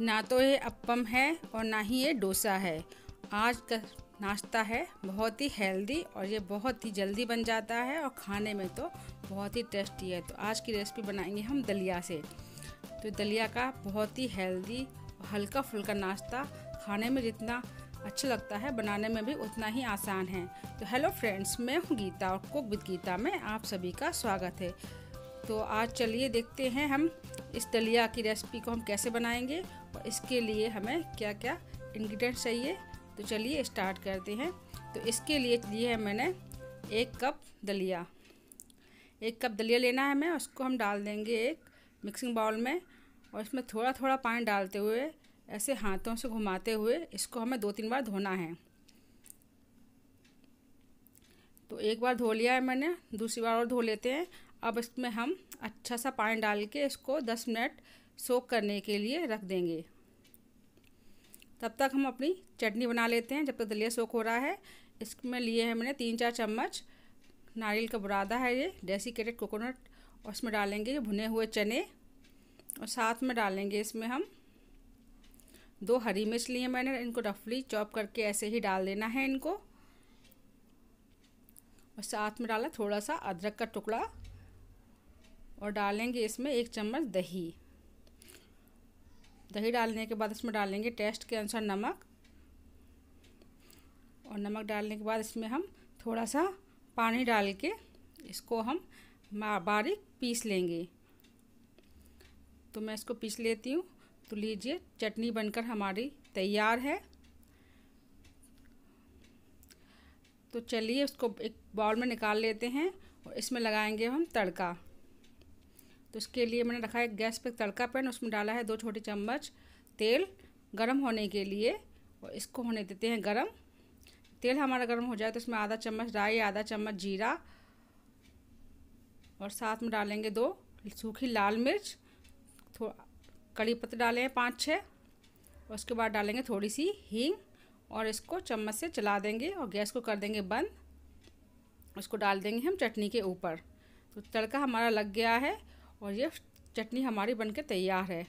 ना तो ये अप्पम है और ना ही ये डोसा है आज का नाश्ता है बहुत ही हेल्दी और ये बहुत ही जल्दी बन जाता है और खाने में तो बहुत ही टेस्टी है तो आज की रेसिपी बनाएंगे हम दलिया से तो दलिया का बहुत ही हेल्दी हल्का फुल्का नाश्ता खाने में जितना अच्छा लगता है बनाने में भी उतना ही आसान है तो हेलो फ्रेंड्स मैं हूँ गीता और कुक विद गीता में आप सभी का स्वागत है तो आज चलिए देखते हैं हम इस दलिया की रेसिपी को हम कैसे बनाएंगे और इसके लिए हमें क्या क्या इंग्रेडिएंट्स चाहिए तो चलिए स्टार्ट करते हैं तो इसके लिए लिए है मैंने एक कप दलिया एक कप दलिया लेना है हमें उसको हम डाल देंगे एक मिक्सिंग बाउल में और इसमें थोड़ा थोड़ा पानी डालते हुए ऐसे हाथों से घुमाते हुए इसको हमें दो तीन बार धोना है तो एक बार धो लिया है मैंने दूसरी बार और धो लेते हैं अब इसमें हम अच्छा सा पानी डाल के इसको दस मिनट सोख करने के लिए रख देंगे तब तक हम अपनी चटनी बना लेते हैं जब तक दलिया सोख हो रहा है इसमें लिए हैं मैंने तीन चार चम्मच नारियल का बुरादा है ये डेसिकेटेड कोकोनट और इसमें डालेंगे ये भुने हुए चने और साथ में डालेंगे इसमें हम दो हरी मिर्च लिए मैंने इनको रफली चॉप करके ऐसे ही डाल देना है इनको और साथ में डाला थोड़ा सा अदरक का टुकड़ा और डालेंगे इसमें एक चम्मच दही दही डालने के बाद इसमें डालेंगे टेस्ट के अनुसार नमक और नमक डालने के बाद इसमें हम थोड़ा सा पानी डाल के इसको हम बारीक पीस लेंगे तो मैं इसको पीस लेती हूँ तो लीजिए चटनी बनकर हमारी तैयार है तो चलिए उसको एक बाउल में निकाल लेते हैं और इसमें लगाएंगे हम तड़का तो इसके लिए मैंने रखा है गैस पे तड़का पैन उसमें डाला है दो छोटे चम्मच तेल गरम होने के लिए और इसको होने देते हैं गरम तेल हमारा गरम हो जाए तो इसमें आधा चम्मच राई आधा चम्मच जीरा और साथ में डालेंगे दो सूखी लाल मिर्च थोड़ा कड़ी पत्ते डालेंगे पाँच छः और उसके बाद डालेंगे थोड़ी सी हींग और इसको चम्मच से चला देंगे और गैस को कर देंगे बंद उसको डाल देंगे हम चटनी के ऊपर तो तड़का हमारा लग गया है और ये चटनी हमारी बनकर तैयार है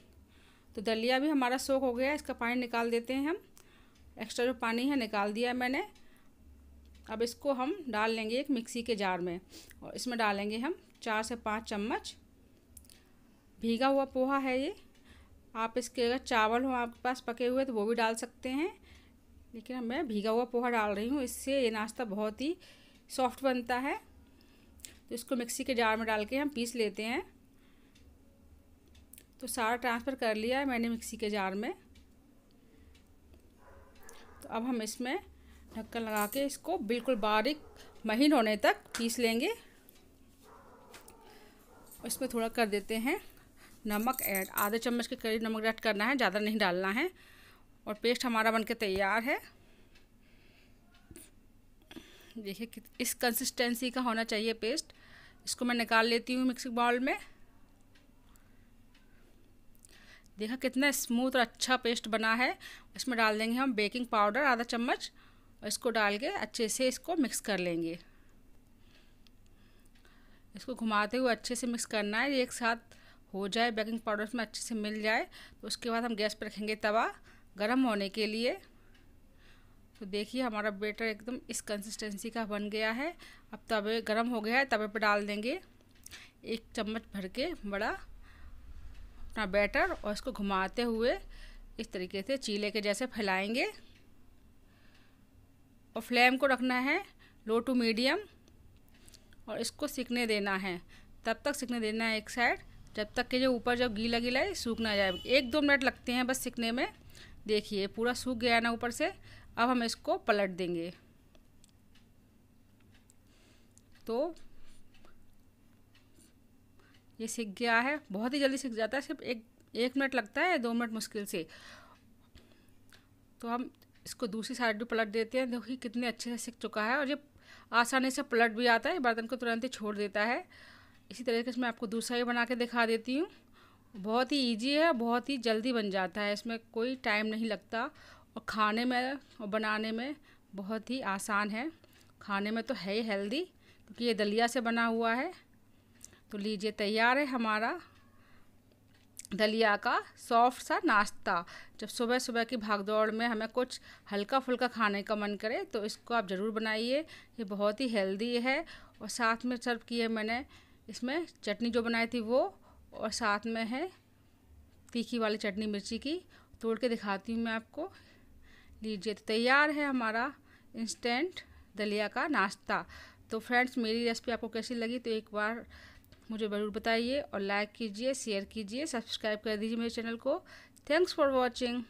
तो दलिया भी हमारा सोख हो गया इसका पानी निकाल देते हैं हम एक्स्ट्रा जो पानी है निकाल दिया मैंने अब इसको हम डाल लेंगे एक मिक्सी के जार में और इसमें डालेंगे हम चार से पाँच चम्मच भीगा हुआ पोहा है ये आप इसके अगर चावल हो आपके पास पके हुए तो वो भी डाल सकते हैं लेकिन मैं भीगा हुआ पोहा डाल रही हूँ इससे ये नाश्ता बहुत ही सॉफ्ट बनता है तो इसको मिक्सी के जार में डाल के हम पीस लेते हैं तो सारा ट्रांसफ़र कर लिया है मैंने मिक्सी के जार में तो अब हम इसमें ढक्कन लगा के इसको बिल्कुल बारीक महीन होने तक पीस लेंगे इसमें थोड़ा कर देते हैं नमक ऐड आधे चम्मच के करीब नमक ऐड करना है ज़्यादा नहीं डालना है और पेस्ट हमारा के तैयार है देखिए इस कंसिस्टेंसी का होना चाहिए पेस्ट इसको मैं निकाल लेती हूँ मिक्सी बाउल में देखा कितना स्मूथ और अच्छा पेस्ट बना है इसमें डाल देंगे हम बेकिंग पाउडर आधा चम्मच और इसको डाल के अच्छे से इसको मिक्स कर लेंगे इसको घुमाते हुए अच्छे से मिक्स करना है एक साथ हो जाए बेकिंग पाउडर इसमें अच्छे से मिल जाए तो उसके बाद हम गैस पर रखेंगे तवा गर्म होने के लिए तो देखिए हमारा बेटर एकदम इस कंसिस्टेंसी का बन गया है अब तवे गर्म हो गया है तवे पर डाल देंगे एक चम्मच भर के बड़ा अपना बैटर और इसको घुमाते हुए इस तरीके से चीले के जैसे फैलाएंगे और फ्लेम को रखना है लो टू मीडियम और इसको सीखने देना है तब तक सीखने देना है एक साइड जब तक कि जो ऊपर जब गीला गीला है सूख ना जाए एक दो मिनट लगते हैं बस सीखने में देखिए पूरा सूख गया ना ऊपर से अब हम इसको पलट देंगे तो ये सीख गया है बहुत ही जल्दी सीख जाता है सिर्फ एक एक मिनट लगता है दो मिनट मुश्किल से तो हम इसको दूसरी साइड भी पलट देते हैं देखिए कितने अच्छे से सीख चुका है और ये आसानी से पलट भी आता है बर्तन को तुरंत ही छोड़ देता है इसी तरीके से मैं आपको दूसरा ही बना के दिखा देती हूँ बहुत ही ईजी है बहुत ही जल्दी बन जाता है इसमें कोई टाइम नहीं लगता और खाने में और बनाने में बहुत ही आसान है खाने में तो है ही हेल्दी क्योंकि ये दलिया से बना हुआ है तो लीजिए तैयार है हमारा दलिया का सॉफ्ट सा नाश्ता जब सुबह सुबह की भागदौड़ में हमें कुछ हल्का फुल्का खाने का मन करे तो इसको आप ज़रूर बनाइए ये बहुत ही हेल्दी है और साथ में सर्व किए मैंने इसमें चटनी जो बनाई थी वो और साथ में है तीखी वाली चटनी मिर्ची की तोड़ के दिखाती हूँ मैं आपको लीजिए तो तैयार है हमारा इंस्टेंट दलिया का नाश्ता तो फ्रेंड्स मेरी रेसिपी आपको कैसी लगी तो एक बार मुझे ज़रूर बताइए और लाइक कीजिए शेयर कीजिए सब्सक्राइब कर दीजिए मेरे चैनल को थैंक्स फॉर वॉचिंग